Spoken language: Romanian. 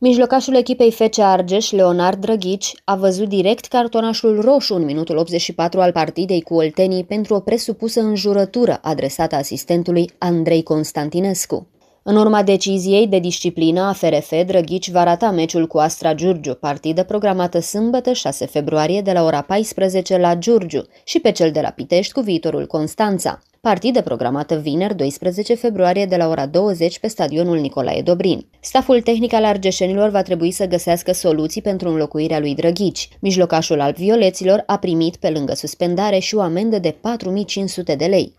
Mijlocașul echipei FC Argeș, Leonard Drăghici, a văzut direct cartonașul roșu în minutul 84 al partidei cu Oltenii pentru o presupusă înjurătură adresată asistentului Andrei Constantinescu. În urma deciziei de disciplină a FRF, Drăghici va rata meciul cu Astra Giurgiu, partidă programată sâmbătă 6 februarie de la ora 14 la Giurgiu și pe cel de la Pitești cu viitorul Constanța. Partidă programată vineri 12 februarie de la ora 20 pe stadionul Nicolae Dobrin. Staful tehnic al argeșenilor va trebui să găsească soluții pentru înlocuirea lui Drăghici. Mijlocașul al violeților a primit pe lângă suspendare și o amendă de 4500 de lei.